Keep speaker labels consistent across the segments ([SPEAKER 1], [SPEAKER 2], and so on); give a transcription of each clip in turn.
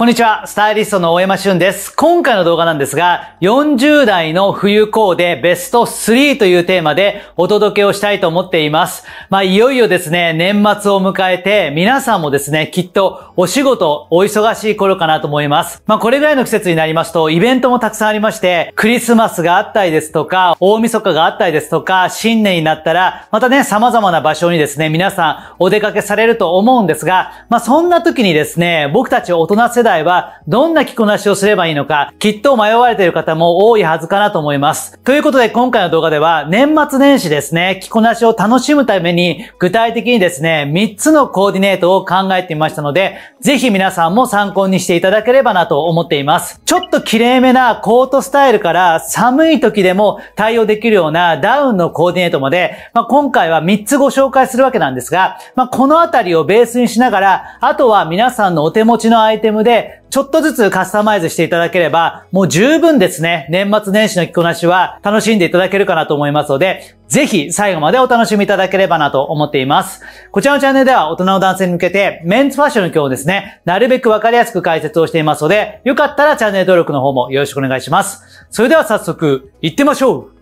[SPEAKER 1] こんにちは、スタイリストの大山俊です。今回の動画なんですが、40代の冬コーデベスト3というテーマでお届けをしたいと思っています。まあ、いよいよですね、年末を迎えて、皆さんもですね、きっとお仕事、お忙しい頃かなと思います。まあ、これぐらいの季節になりますと、イベントもたくさんありまして、クリスマスがあったりですとか、大晦日があったりですとか、新年になったら、またね、様々な場所にですね、皆さんお出かけされると思うんですが、まあ、そんな時にですね、僕たち大人世代代はどんな着こなしをすればいいのか、きっと迷われている方も多いはずかなと思います。ということで今回の動画では年末年始ですね、着こなしを楽しむために具体的にですね、3つのコーディネートを考えてみましたので、ぜひ皆さんも参考にしていただければなと思っています。ちょっと綺麗めなコートスタイルから寒い時でも対応できるようなダウンのコーディネートまで、まあ、今回は3つご紹介するわけなんですが、まあ、このあたりをベースにしながら、あとは皆さんのお手持ちのアイテムでで、ちょっとずつカスタマイズしていただければ、もう十分ですね、年末年始の着こなしは楽しんでいただけるかなと思いますので、ぜひ最後までお楽しみいただければなと思っています。こちらのチャンネルでは大人の男性に向けてメンズファッションの今日ですね、なるべくわかりやすく解説をしていますので、よかったらチャンネル登録の方もよろしくお願いします。それでは早速、行ってみましょう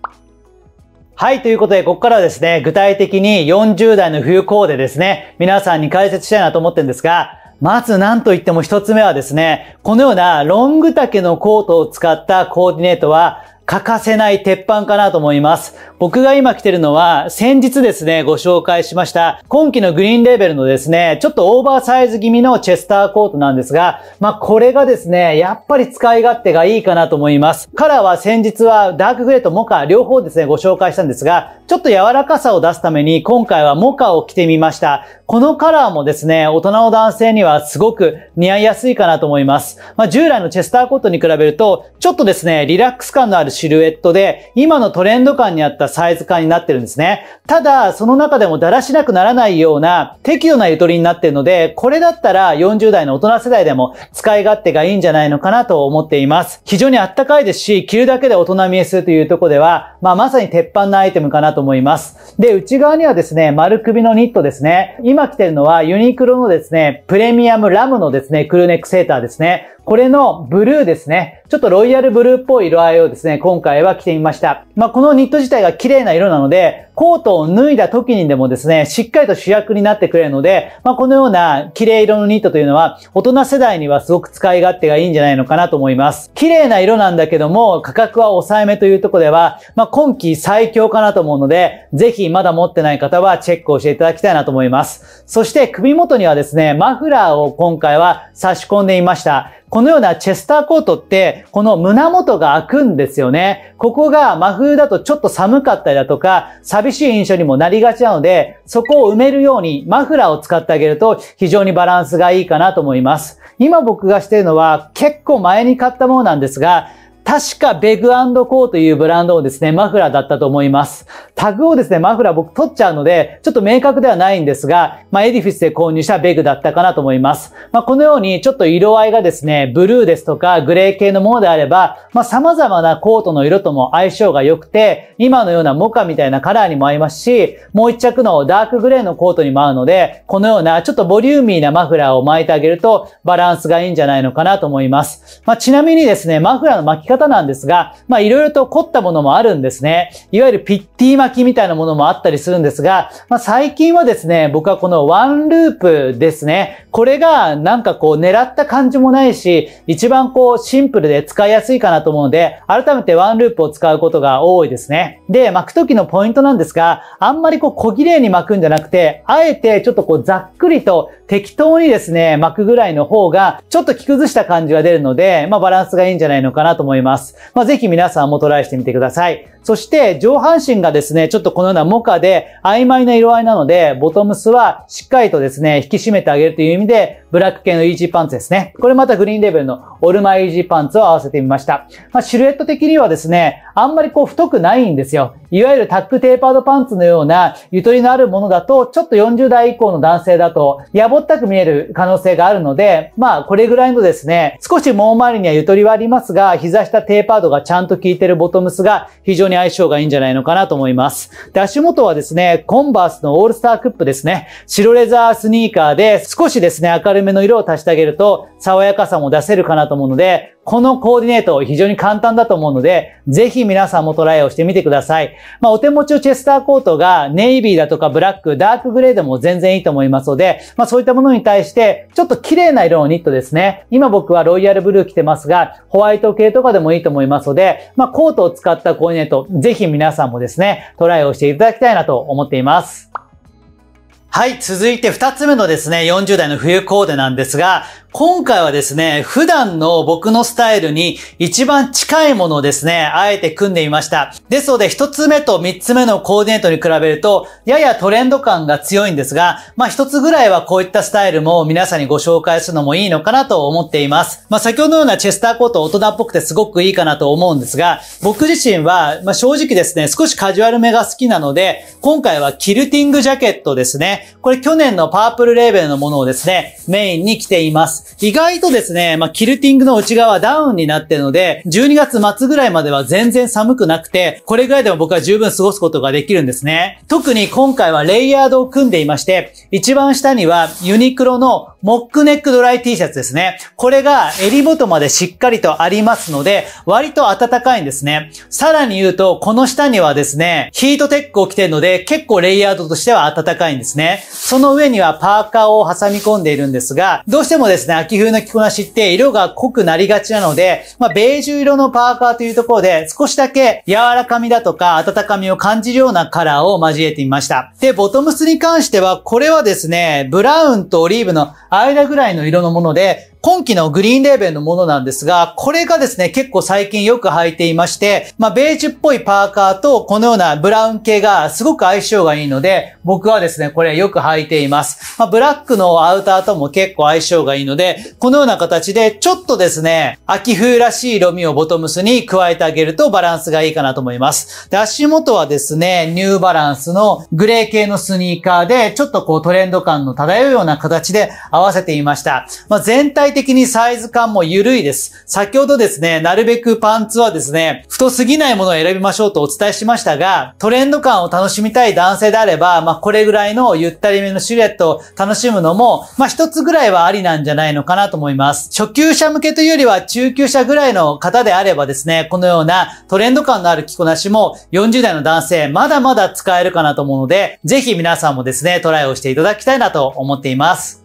[SPEAKER 1] はい、ということで、ここからはですね、具体的に40代の冬コーデですね、皆さんに解説したいなと思ってるんですが、まず何と言っても一つ目はですね、このようなロング丈のコートを使ったコーディネートは欠かせない鉄板かなと思います。僕が今着てるのは先日ですね、ご紹介しました今季のグリーンレーベルのですね、ちょっとオーバーサイズ気味のチェスターコートなんですが、まあこれがですね、やっぱり使い勝手がいいかなと思います。カラーは先日はダークグレーとモカ両方ですね、ご紹介したんですが、ちょっと柔らかさを出すために今回はモカを着てみました。このカラーもですね、大人の男性にはすごく似合いやすいかなと思います。まあ、従来のチェスターコットに比べると、ちょっとですね、リラックス感のあるシルエットで、今のトレンド感に合ったサイズ感になってるんですね。ただ、その中でもだらしなくならないような適度なゆとりになってるので、これだったら40代の大人世代でも使い勝手がいいんじゃないのかなと思っています。非常にあったかいですし、着るだけで大人見えするというとこでは、まあ、まさに鉄板なアイテムかなとと思います。で、内側にはですね、丸首のニットですね。今着てるのはユニクロのですね、プレミアムラムのですね、クルーネックセーターですね。これのブルーですね。ちょっとロイヤルブルーっぽい色合いをですね、今回は着てみました。まあ、このニット自体が綺麗な色なので、コートを脱いだ時にでもですね、しっかりと主役になってくれるので、まあ、このような綺麗色のニットというのは、大人世代にはすごく使い勝手がいいんじゃないのかなと思います。綺麗な色なんだけども、価格は抑えめというとこでは、まあ、今季最強かなと思うので、ぜひまだ持ってない方はチェックをしていただきたいなと思います。そして首元にはですね、マフラーを今回は差し込んでいました。このようなチェスターコートって、この胸元が開くんですよね。ここが真冬だとちょっと寒かったりだとか、寂しい印象にもなりがちなので、そこを埋めるようにマフラーを使ってあげると非常にバランスがいいかなと思います。今僕がしているのは結構前に買ったものなんですが、確かベグコーというブランドのですね、マフラーだったと思います。タグをですね、マフラー僕取っちゃうので、ちょっと明確ではないんですが、まあ、エディフィスで購入したベグだったかなと思います。まあ、このようにちょっと色合いがですね、ブルーですとかグレー系のものであれば、まあ、様々なコートの色とも相性が良くて、今のようなモカみたいなカラーにも合いますし、もう一着のダークグレーのコートにも合うので、このようなちょっとボリューミーなマフラーを巻いてあげると、バランスがいいんじゃないのかなと思います。まあ、ちなみにですね、マフラーの巻き方方なんですが、まあいろいろと凝ったものもあるんですね。いわゆるピッティー巻きみたいなものもあったりするんですが、まあ、最近はですね、僕はこのワンループですね。これがなんかこう狙った感じもないし、一番こうシンプルで使いやすいかなと思うので、改めてワンループを使うことが多いですね。で、巻く時のポイントなんですが、あんまりこう小綺麗に巻くんじゃなくて、あえてちょっとこうざっくりと適当にですね、巻くぐらいの方が、ちょっと着崩した感じが出るので、まあバランスがいいんじゃないのかなと思います。まあぜひ皆さんもトライしてみてください。そして上半身がですね、ちょっとこのようなモカで曖昧な色合いなので、ボトムスはしっかりとですね、引き締めてあげるという意味で、ブラック系のイージーパンツですね。これまたグリーンレベルのオルマイージーパンツを合わせてみました。まあ、シルエット的にはですね、あんまりこう太くないんですよ。いわゆるタックテーパードパンツのようなゆとりのあるものだと、ちょっと40代以降の男性だと、やぼったく見える可能性があるので、まあ、これぐらいのですね、少しもう周りにはゆとりはありますが、膝下テーパードがちゃんと効いてるボトムスが非常に相性がいいんじゃないのかなと思います。で、足元はですね、コンバースのオールスタークップですね。白レザースニーカーで少しですね、明るいるめの色を足してあげると、爽やかさも出せるかなと思うので、このコーディネート非常に簡単だと思うので、ぜひ皆さんもトライをしてみてください。まあ、お手持ちのチェスターコートがネイビーだとかブラック、ダークグレーでも全然いいと思いますので、まあ、そういったものに対して、ちょっと綺麗な色のニットですね。今僕はロイヤルブルー着てますが、ホワイト系とかでもいいと思いますので、まあ、コートを使ったコーディネート、ぜひ皆さんもですね、トライをしていただきたいなと思っています。はい、続いて2つ目のですね、40代の冬コーデなんですが、今回はですね、普段の僕のスタイルに一番近いものをですね、あえて組んでみました。ですので、一つ目と三つ目のコーディネートに比べると、ややトレンド感が強いんですが、まあ一つぐらいはこういったスタイルも皆さんにご紹介するのもいいのかなと思っています。まあ先ほどのようなチェスターコート大人っぽくてすごくいいかなと思うんですが、僕自身は、まあ正直ですね、少しカジュアルめが好きなので、今回はキルティングジャケットですね。これ去年のパープルレーベルのものをですね、メインに着ています。。意外とですね、まあ、キルティングの内側はダウンになってるので、12月末ぐらいまでは全然寒くなくて、これぐらいでも僕は十分過ごすことができるんですね。特に今回はレイヤードを組んでいまして、一番下にはユニクロのモックネックドライ T シャツですね。これが襟元までしっかりとありますので、割と暖かいんですね。さらに言うと、この下にはですね、ヒートテックを着てるので、結構レイヤードとしては暖かいんですね。その上にはパーカーを挟み込んでいるんですが、どうしてもですね、ですね、秋冬の着こなしって色が濃くなりがちなので、まあ、ベージュ色のパーカーというところで、少しだけ柔らかみだとか温かみを感じるようなカラーを交えてみました。で、ボトムスに関しては、これはですね、ブラウンとオリーブの間ぐらいの色のもので、今季のグリーンレーベンのものなんですが、これがですね、結構最近よく履いていまして、まあ、ベージュっぽいパーカーとこのようなブラウン系がすごく相性がいいので、僕はですね、これよく履いています。まあ、ブラックのアウターとも結構相性がいいので、このような形でちょっとですね、秋冬らしい色味をボトムスに加えてあげるとバランスがいいかなと思います。で、足元はですね、ニューバランスのグレー系のスニーカーで、ちょっとこうトレンド感の漂うような形で合わせていました。まあ、全体体的にサイズ感も緩いです。先ほどですね、なるべくパンツはですね、太すぎないものを選びましょうとお伝えしましたが、トレンド感を楽しみたい男性であれば、まあ、これぐらいのゆったりめのシルエットを楽しむのも、まあ、一つぐらいはありなんじゃないのかなと思います。初級者向けというよりは中級者ぐらいの方であればですね、このようなトレンド感のある着こなしも40代の男性、まだまだ使えるかなと思うので、ぜひ皆さんもですね、トライをしていただきたいなと思っています。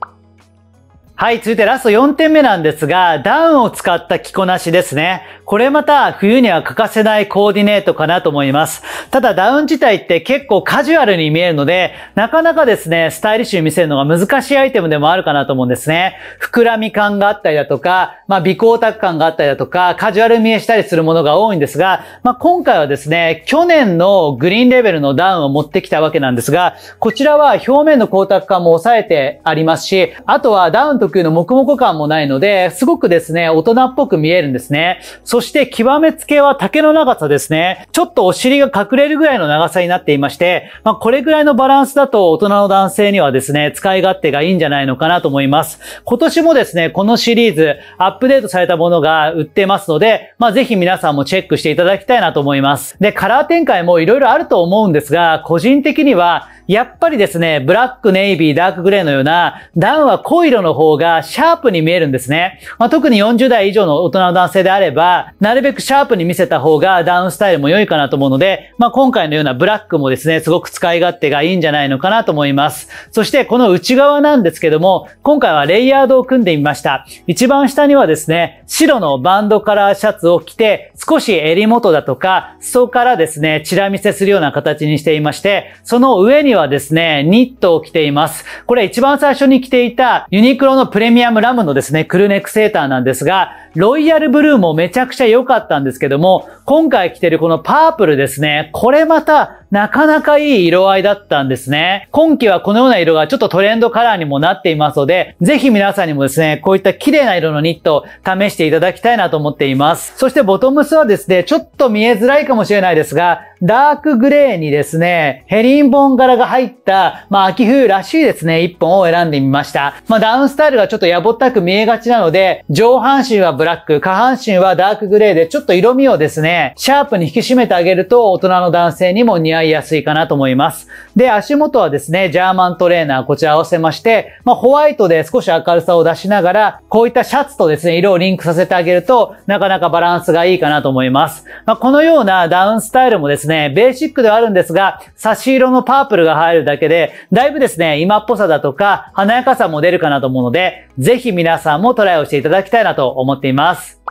[SPEAKER 1] はい、続いてラスト4点目なんですが、ダウンを使った着こなしですね。これまた冬には欠かせないコーディネートかなと思います。ただダウン自体って結構カジュアルに見えるので、なかなかですね、スタイリッシュに見せるのが難しいアイテムでもあるかなと思うんですね。膨らみ感があったりだとか、まあ微光沢感があったりだとか、カジュアル見えしたりするものが多いんですが、まあ今回はですね、去年のグリーンレベルのダウンを持ってきたわけなんですが、こちらは表面の光沢感も抑えてありますし、あとはダウンと特有の黙々感もないので、すごくですね、大人っぽく見えるんですね。そして極めつけは竹の長さですね。ちょっとお尻が隠れるぐらいの長さになっていまして、まあ、これぐらいのバランスだと大人の男性にはですね、使い勝手がいいんじゃないのかなと思います。今年もですね、このシリーズ、アップデートされたものが売ってますので、まあ、ぜひ皆さんもチェックしていただきたいなと思います。で、カラー展開も色々あると思うんですが、個人的には、やっぱりですね、ブラック、ネイビー、ダークグレーのような、ダウンは濃い色の方がシャープに見えるんですね。まあ、特に40代以上の大人の男性であれば、なるべくシャープに見せた方がダウンスタイルも良いかなと思うので、まあ、今回のようなブラックもですね、すごく使い勝手がいいんじゃないのかなと思います。そしてこの内側なんですけども、今回はレイヤードを組んでみました。一番下にはですね、白のバンドカラーシャツを着て、少し襟元だとか、裾からですね、チラ見せするような形にしていまして、その上ににはですね、ニットを着ています。これ一番最初に着ていたユニクロのプレミアムラムのですね、クルネックセーターなんですが、ロイヤルブルーもめちゃくちゃ良かったんですけども、今回着てるこのパープルですね、これまたなかなかいい色合いだったんですね。今季はこのような色がちょっとトレンドカラーにもなっていますので、ぜひ皆さんにもですね、こういった綺麗な色のニットを試していただきたいなと思っています。そしてボトムスはですね、ちょっと見えづらいかもしれないですが、ダークグレーにですね、ヘリンボン柄が入った、まあ秋冬らしいですね、一本を選んでみました。まあダウンスタイルがちょっとやぼったく見えがちなので、上半身はブラック、下半身はダークグレーで、ちょっと色味をですね、シャープに引き締めてあげると大人の男性にも似合いいやすいかなと思います。で、足元はですね、ジャーマントレーナーこちら合わせまして、まあ、ホワイトで少し明るさを出しながら、こういったシャツとですね、色をリンクさせてあげると、なかなかバランスがいいかなと思います。まあ、このようなダウンスタイルもですね、ベーシックではあるんですが、差し色のパープルが入るだけで、だいぶですね、今っぽさだとか、華やかさも出るかなと思うので、ぜひ皆さんもトライをしていただきたいなと思っています。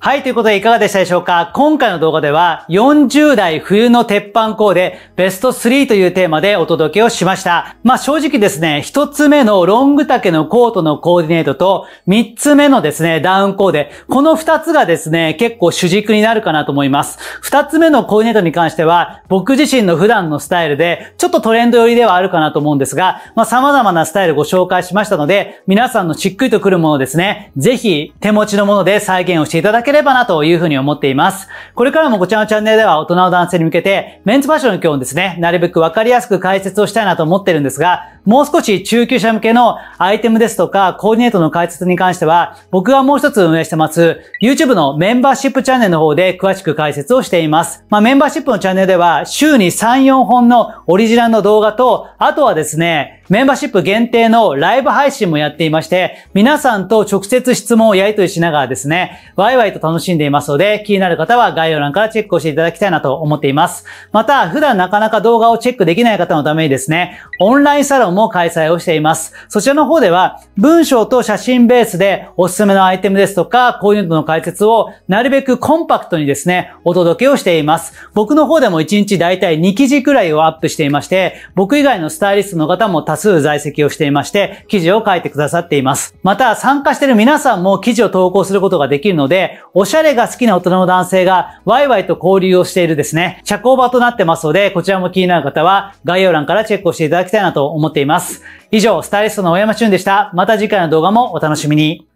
[SPEAKER 1] はい、ということでいかがでしたでしょうか今回の動画では40代冬の鉄板コーデベスト3というテーマでお届けをしました。まあ正直ですね、1つ目のロング丈のコートのコーディネートと3つ目のですね、ダウンコーデ。この2つがですね、結構主軸になるかなと思います。2つ目のコーディネートに関しては僕自身の普段のスタイルでちょっとトレンド寄りではあるかなと思うんですが、まあ様々なスタイルご紹介しましたので皆さんのしっくりとくるものですね、ぜひ手持ちのもので再現をしていただけければなというふうに思っています。これからもこちらのチャンネルでは大人の男性に向けて、メンズファッションの今日ですね、なるべくわかりやすく解説をしたいなと思ってるんですが、もう少し中級者向けのアイテムですとか、コーディネートの解説に関しては、僕がもう一つ運営してます、YouTube のメンバーシップチャンネルの方で詳しく解説をしています。まあ、メンバーシップのチャンネルでは、週に3、4本のオリジナルの動画と、あとはですね、メンバーシップ限定のライブ配信もやっていまして、皆さんと直接質問をやり取りしながらですね、ワイワイと楽しんでいますので、気になる方は概要欄からチェックをしていただきたいなと思っています。また、普段なかなか動画をチェックできない方のためにですね、オンラインサロンも開催をしています。そちらの方では、文章と写真ベースでおすすめのアイテムですとか、こういうのの解説をなるべくコンパクトにですね、お届けをしています。僕の方でも1日だいたい2記事くらいをアップしていまして、僕以外のスタイリストの方も多数在籍をしていまして、記事を書いてくださっています。また、参加している皆さんも記事を投稿することができるので、おしゃれが好きな大人の男性がワイワイと交流をしているですね、社交場となってますので、こちらも気になる方は概要欄からチェックをしていただきたいなと思っています。以上、スタイリストの大山俊でした。また次回の動画もお楽しみに。